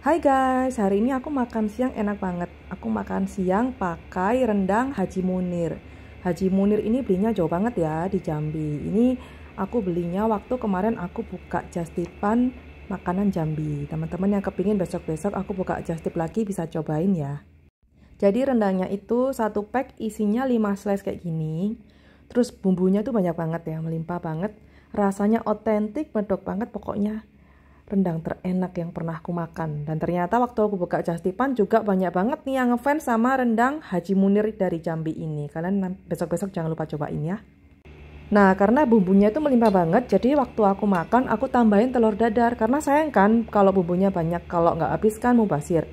Hai guys, hari ini aku makan siang enak banget. Aku makan siang pakai rendang Haji Munir. Haji Munir ini belinya jauh banget ya di Jambi. Ini aku belinya waktu kemarin aku buka jastipan makanan Jambi. Teman-teman yang kepingin besok-besok aku buka jastip lagi bisa cobain ya. Jadi rendangnya itu satu pack isinya 5 slice kayak gini. Terus bumbunya tuh banyak banget ya, melimpah banget. Rasanya otentik, medok banget pokoknya rendang terenak yang pernah aku makan. Dan ternyata waktu aku buka Justipan juga banyak banget nih yang ngefans sama rendang Haji Munir dari Jambi ini. Kalian besok-besok jangan lupa cobain ya. Nah, karena bumbunya itu melimpah banget, jadi waktu aku makan, aku tambahin telur dadar. Karena sayang kan kalau bumbunya banyak, kalau nggak habis kan mubasir.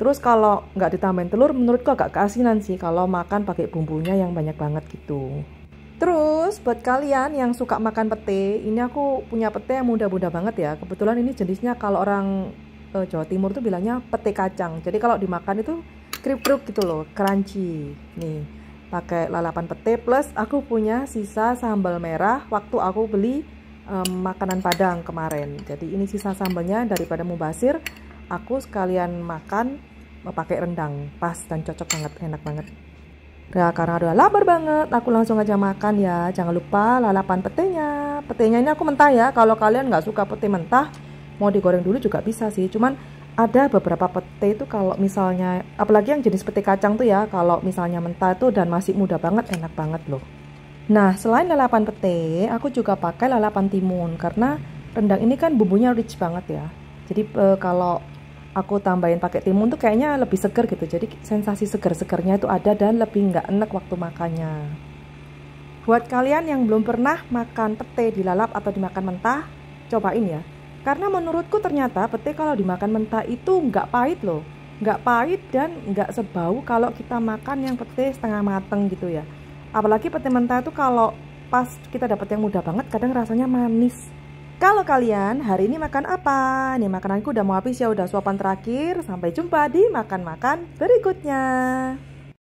Terus kalau nggak ditambahin telur, menurutku agak keasinan sih kalau makan pakai bumbunya yang banyak banget gitu. Terus buat kalian yang suka makan pete, ini aku punya pete yang muda-muda banget ya. Kebetulan ini jenisnya kalau orang uh, Jawa Timur tuh bilangnya pete kacang. Jadi kalau dimakan itu kriuk gitu loh, crunchy. Nih, pakai lalapan pete plus aku punya sisa sambal merah waktu aku beli um, makanan Padang kemarin. Jadi ini sisa sambalnya daripada mubasir, aku sekalian makan eh, pakai rendang. Pas dan cocok banget, enak banget. Ya, karena udah lapar banget, aku langsung aja makan ya. Jangan lupa lalapan petenya. Petenya ini aku mentah ya. Kalau kalian nggak suka pete mentah, mau digoreng dulu juga bisa sih. Cuman ada beberapa pete itu kalau misalnya, apalagi yang jenis pete kacang tuh ya, kalau misalnya mentah tuh dan masih muda banget, enak banget loh. Nah, selain lalapan pete, aku juga pakai lalapan timun karena rendang ini kan bumbunya rich banget ya. Jadi eh, kalau aku tambahin pakai timun tuh kayaknya lebih seger gitu jadi sensasi seger-segernya itu ada dan lebih nggak enak waktu makannya buat kalian yang belum pernah makan pete dilalap atau dimakan mentah cobain ya karena menurutku ternyata pete kalau dimakan mentah itu nggak pahit loh nggak pahit dan nggak sebau kalau kita makan yang pete setengah mateng gitu ya apalagi pete mentah itu kalau pas kita dapat yang mudah banget kadang rasanya manis kalau kalian hari ini makan apa? Nih makananku udah mau habis ya, udah suapan terakhir. Sampai jumpa di makan-makan berikutnya.